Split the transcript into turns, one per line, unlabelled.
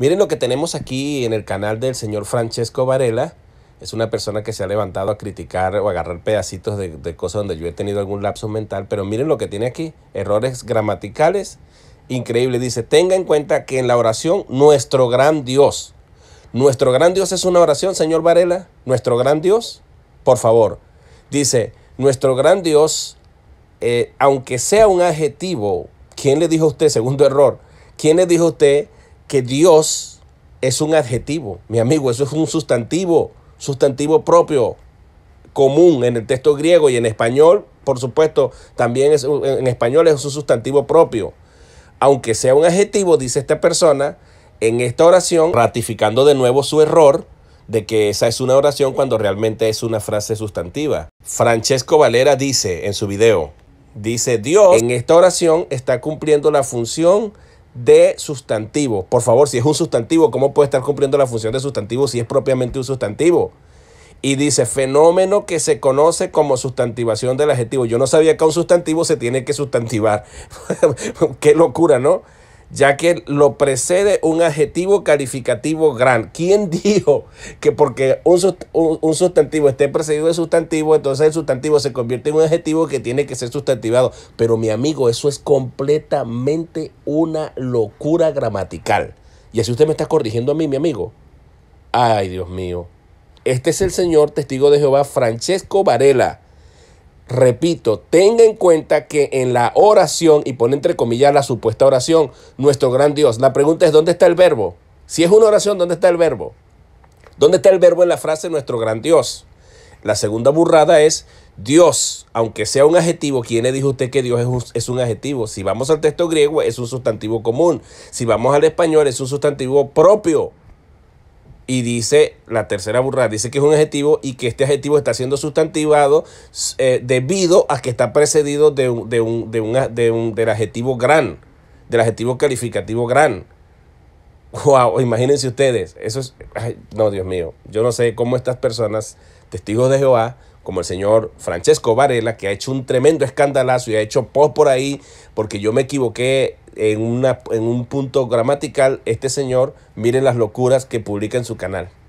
Miren lo que tenemos aquí en el canal del señor Francesco Varela. Es una persona que se ha levantado a criticar o agarrar pedacitos de, cosas donde yo he tenido algún lapso mental. Pero miren lo que tiene aquí. Errores gramaticales. Increíble. Dice, tenga en cuenta que en la oración nuestro gran Dios. Nuestro gran Dios es una oración, señor Varela. Nuestro gran Dios. Por favor. Dice, nuestro gran Dios, eh, aunque sea un adjetivo, ¿quién le dijo a usted, segundo error? ¿Quién le dijo a usted que Dios es un adjetivo, mi amigo, eso es un sustantivo, sustantivo propio, común en el texto griego y en español, por supuesto, también es, en español es un sustantivo propio. Aunque sea un adjetivo, dice esta persona, en esta oración, ratificando de nuevo su error de que esa es una oración cuando realmente es una frase sustantiva. Francesco Valera dice en su video, dice Dios, en esta oración está cumpliendo la función de sustantivo. Por favor, si es un sustantivo, ¿cómo puede estar cumpliendo la función de sustantivo si es propiamente un sustantivo? Y dice, fenómeno que se conoce como sustantivación del adjetivo. Yo no sabía que un sustantivo se tiene que sustantivar. Qué locura, ¿no? ya que lo precede un adjetivo calificativo gran. ¿Quién dijo que porque un, sustantivo esté precedido de sustantivo, entonces el sustantivo se convierte en un adjetivo que tiene que ser sustantivado? Pero mi amigo, eso es completamente una locura gramatical. Y así usted me está corrigiendo a mí, mi amigo. Ay, Dios mío. Este es el señor testigo de Jehová, Francesco Varela Repito, tenga en cuenta que en la oración, y pone entre comillas la supuesta oración, nuestro gran Dios, la pregunta es, ¿dónde está el verbo? Si es una oración, ¿dónde está el verbo? ¿Dónde está el verbo en la frase nuestro gran Dios? La segunda burrada es Dios, aunque sea un adjetivo, ¿quién le dijo usted que Dios es un, es un, adjetivo? Si vamos al texto griego, es un sustantivo común. Si vamos al español, es un sustantivo propio y dice la tercera burra dice que es un adjetivo y que este adjetivo está siendo sustantivado eh, debido a que está precedido de un, de un, de un, del adjetivo gran, del adjetivo calificativo gran. Wow, imagínense ustedes, eso es, no, Dios mío, yo no sé cómo estas personas, testigos de Jehová, como el señor Francesco Varela, que ha hecho un tremendo escandalazo y ha hecho post por ahí, porque yo me equivoqué en, una, en un punto gramatical, este señor miren las locuras que publica en su canal.